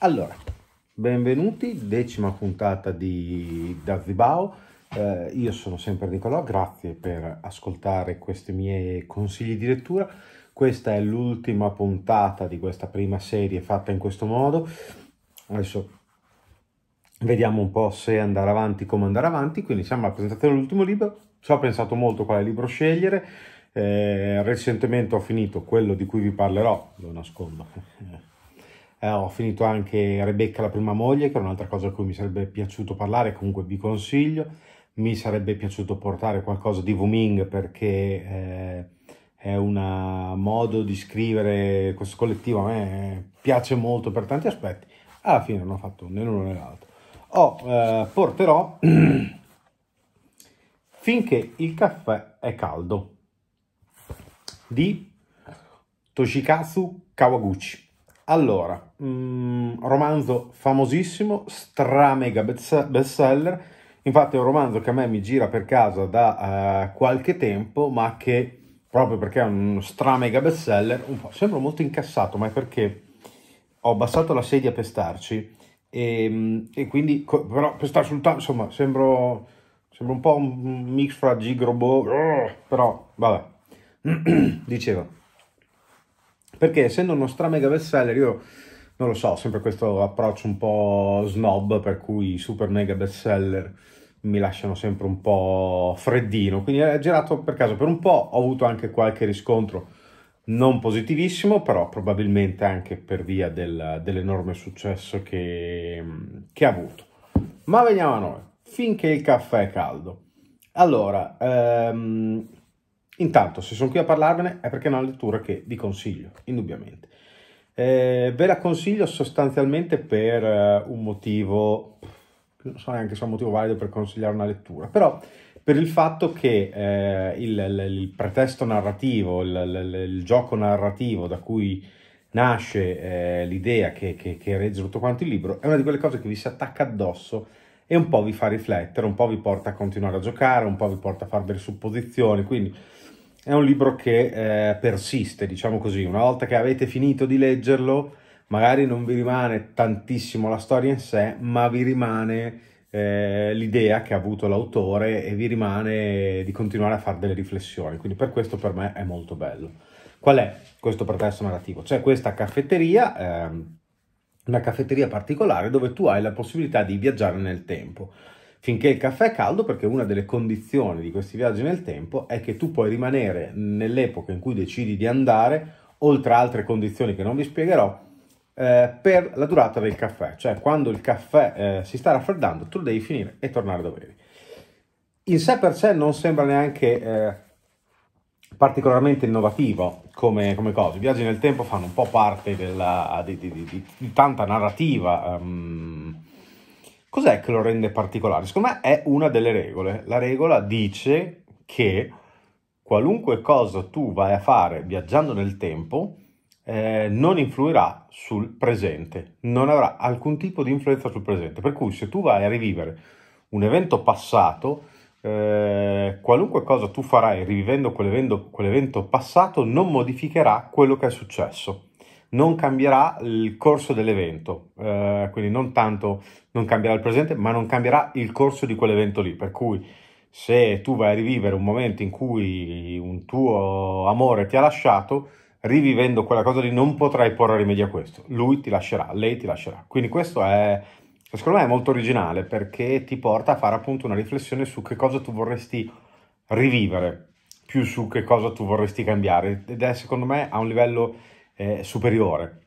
Allora, benvenuti, decima puntata di Dazibao. Eh, io sono sempre Nicolò, grazie per ascoltare questi miei consigli di lettura. Questa è l'ultima puntata di questa prima serie fatta in questo modo. Adesso vediamo un po' se andare avanti, come andare avanti. Quindi siamo alla presentazione dell'ultimo libro. Ci ho pensato molto quale libro scegliere. Eh, recentemente ho finito quello di cui vi parlerò, lo nascondo eh, ho finito anche Rebecca, la prima moglie, che è un'altra cosa a cui mi sarebbe piaciuto parlare, comunque vi consiglio. Mi sarebbe piaciuto portare qualcosa di Wuming perché eh, è un modo di scrivere questo collettivo, a me piace molto per tanti aspetti. Alla fine non ho fatto né l'uno né l'altro. Oh, eh, porterò finché il caffè è caldo di Toshikazu Kawaguchi allora, um, romanzo famosissimo, stramega bestseller, infatti è un romanzo che a me mi gira per casa da uh, qualche tempo, ma che proprio perché è uno stramega bestseller, un po', sembra molto incassato, ma è perché ho abbassato la sedia per starci e, ehm, e quindi, però per stare sul tavolo, insomma, sembro, sembro, un po' un mix fra Gigrobo, però vabbè, dicevo. Perché essendo uno stra mega best seller, io non lo so, sempre questo approccio un po' snob, per cui i super mega best seller mi lasciano sempre un po' freddino. Quindi è eh, girato per caso per un po', ho avuto anche qualche riscontro non positivissimo, però probabilmente anche per via del, dell'enorme successo che, che, ha avuto. Ma veniamo a noi, finché il caffè è caldo. Allora, ehm, Intanto, se sono qui a parlarvene è perché è una lettura che vi consiglio, indubbiamente. Eh, ve la consiglio sostanzialmente per eh, un motivo, non so neanche se è un motivo valido per consigliare una lettura, però per il fatto che eh, il, il, il, pretesto narrativo, il, il, gioco narrativo da cui nasce eh, l'idea che, che, che regge tutto quanto il libro, è una di quelle cose che vi si attacca addosso e un po' vi fa riflettere, un po' vi porta a continuare a giocare, un po' vi porta a fare delle supposizioni, quindi è un libro che eh, persiste, diciamo così, una volta che avete finito di leggerlo, magari non vi rimane tantissimo la storia in sé, ma vi rimane eh, l'idea che ha avuto l'autore e vi rimane di continuare a fare delle riflessioni, quindi per questo per me è molto bello. Qual è questo pretesto narrativo? C'è questa caffetteria, eh, una caffetteria particolare dove tu hai la possibilità di viaggiare nel tempo finché il caffè è caldo, perché una delle condizioni di questi viaggi nel tempo è che tu puoi rimanere nell'epoca in cui decidi di andare, oltre a altre condizioni che non vi spiegherò, eh, per la durata del caffè, cioè quando il caffè eh, si sta raffreddando, tu lo devi finire e tornare dove eri. In sé per sé non sembra neanche eh, particolarmente innovativo come, come cosa. I viaggi nel tempo fanno un po' parte della, di, di, di, di, tanta narrativa. Um, Cos'è che lo rende particolare? Secondo me è una delle regole. La regola dice che qualunque cosa tu vai a fare viaggiando nel tempo eh, non influirà sul presente, non avrà alcun tipo di influenza sul presente. Per cui se tu vai a rivivere un evento passato, eh, qualunque cosa tu farai rivivendo quell'evento, quell'evento passato non modificherà quello che è successo non cambierà il corso dell'evento, eh, quindi non tanto non cambierà il presente, ma non cambierà il corso di quell'evento lì, per cui se tu vai a rivivere un momento in cui un tuo amore ti ha lasciato, rivivendo quella cosa lì non potrai porre rimedio a questo, lui ti lascerà, lei ti lascerà. Quindi questo è secondo me è molto originale perché ti porta a fare appunto una riflessione su che cosa tu vorresti rivivere, più su che cosa tu vorresti cambiare ed è secondo me a un livello eh, superiore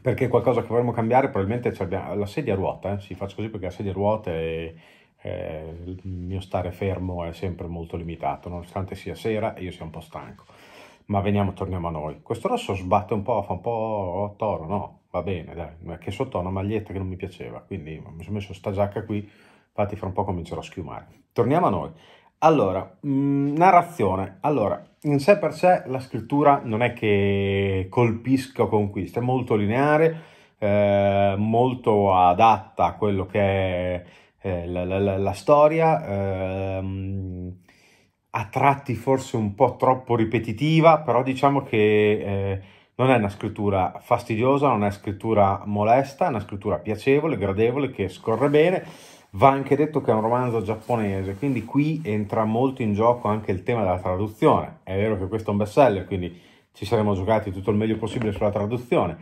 perché qualcosa che vorremmo cambiare probabilmente la sedia ruota, eh? sì, faccio così perché la sedia ruota e eh, il mio stare fermo è sempre molto limitato, nonostante sia sera e io sia un po' stanco. Ma veniamo, torniamo a noi. Questo rosso sbatte un po', fa un po' toro, no? Va bene, dai, che sotto ho una maglietta che non mi piaceva, quindi mi sono messo sta giacca qui, infatti fra un po' comincerò a schiumare. Torniamo a noi. Allora, mh, mm, narrazione. Allora, in sé per sé la scrittura non è che colpisca o conquista, è molto lineare, eh, molto adatta a quello che è eh, la, la, la, storia, eh, a tratti forse un po' troppo ripetitiva, però diciamo che eh, non è una scrittura fastidiosa, non è scrittura molesta, è una scrittura piacevole, gradevole, che scorre bene Va anche detto che è un romanzo giapponese, quindi qui entra molto in gioco anche il tema della traduzione. È vero che questo è un best seller, quindi ci saremmo giocati tutto il meglio possibile sulla traduzione,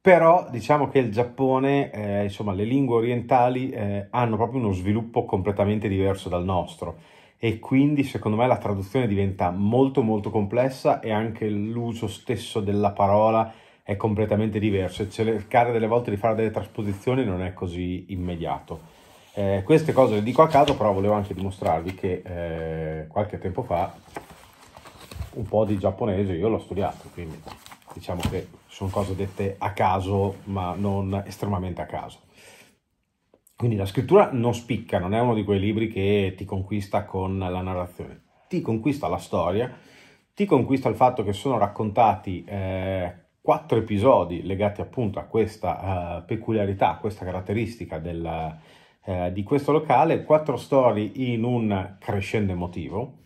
però diciamo che il Giappone, eh, insomma le lingue orientali eh, hanno proprio uno sviluppo completamente diverso dal nostro e quindi secondo me la traduzione diventa molto molto complessa e anche l'uso stesso della parola è completamente diverso e cercare delle volte di fare delle trasposizioni non è così immediato. Eh, queste cose le dico a caso, però volevo anche dimostrarvi che eh, qualche tempo fa un po' di giapponese io l'ho studiato, quindi diciamo che sono cose dette a caso, ma non estremamente a caso. Quindi la scrittura non spicca, non è uno di quei libri che ti conquista con la narrazione, ti conquista la storia, ti conquista il fatto che sono raccontati eh, quattro episodi legati appunto a questa eh, peculiarità, a questa caratteristica del eh, di questo locale, quattro storie in un crescendo emotivo,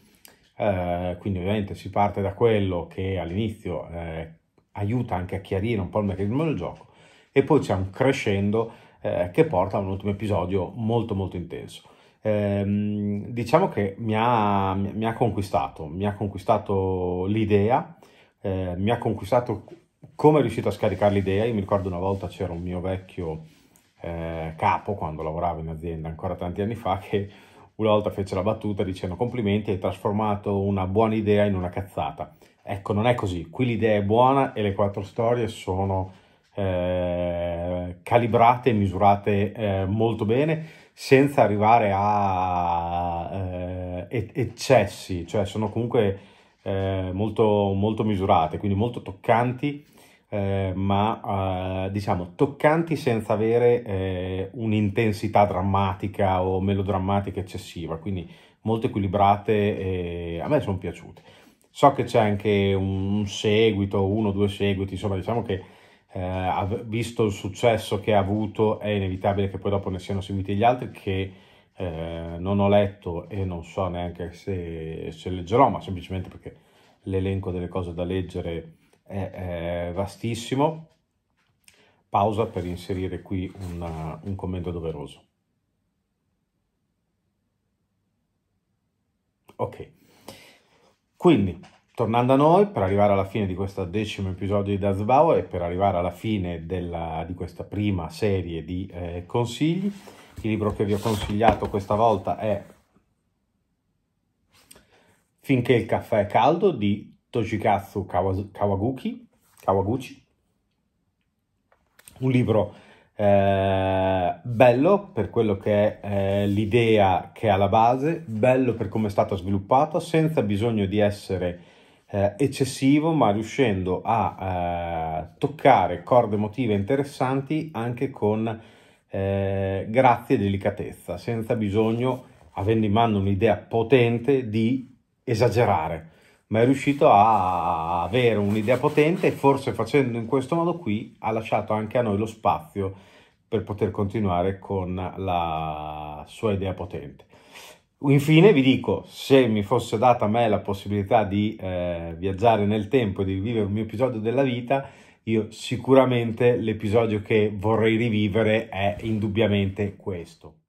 eh, quindi ovviamente si parte da quello che all'inizio eh, aiuta anche a chiarire un po' il meccanismo del gioco e poi c'è un crescendo eh, che porta a un ultimo episodio molto molto intenso. Ehm, diciamo che mi ha, mi ha, conquistato, mi ha conquistato l'idea, eh, mi ha conquistato come è riuscito a scaricare l'idea. Io mi ricordo una volta c'era un mio vecchio eh, capo quando lavoravo in azienda ancora tanti anni fa che una volta fece la battuta dicendo complimenti hai trasformato una buona idea in una cazzata. Ecco, non è così, qui l'idea è buona e le quattro storie sono eh, calibrate e misurate eh, molto bene senza arrivare a eh, eccessi, cioè sono comunque eh, molto, molto misurate, quindi molto toccanti eh, ma eh, diciamo toccanti senza avere eh, un'intensità drammatica o melodrammatica eccessiva, quindi molto equilibrate e eh, a me sono piaciute. So che c'è anche un seguito, uno o due seguiti, insomma diciamo che eh, visto il successo che ha avuto è inevitabile che poi dopo ne siano seguiti gli altri che non ho letto e non so neanche se, se leggerò, ma semplicemente perché l'elenco delle cose da leggere è, è vastissimo. Pausa per inserire qui una, un commento doveroso. Ok, quindi tornando a noi, per arrivare alla fine di questo decimo episodio di Dazbao e per arrivare alla fine della, di questa prima serie di eh, consigli, il libro che vi ho consigliato questa volta è Finché il caffè è caldo di Toshikatsu Kawaguchi, Kawaguchi. un libro eh, bello per quello che è eh, l'idea che ha alla base, bello per come è stato sviluppato, senza bisogno di essere eh, eccessivo, ma riuscendo a eh, toccare corde emotive interessanti anche con eh, grazia e delicatezza, senza bisogno, avendo in mano un'idea potente, di esagerare ma è riuscito a avere un'idea potente e forse facendo in questo modo qui ha lasciato anche a noi lo spazio per poter continuare con la sua idea potente. Infine vi dico, se mi fosse data a me la possibilità di eh, viaggiare nel tempo e di vivere un mio episodio della vita, io sicuramente l'episodio che vorrei rivivere è indubbiamente questo.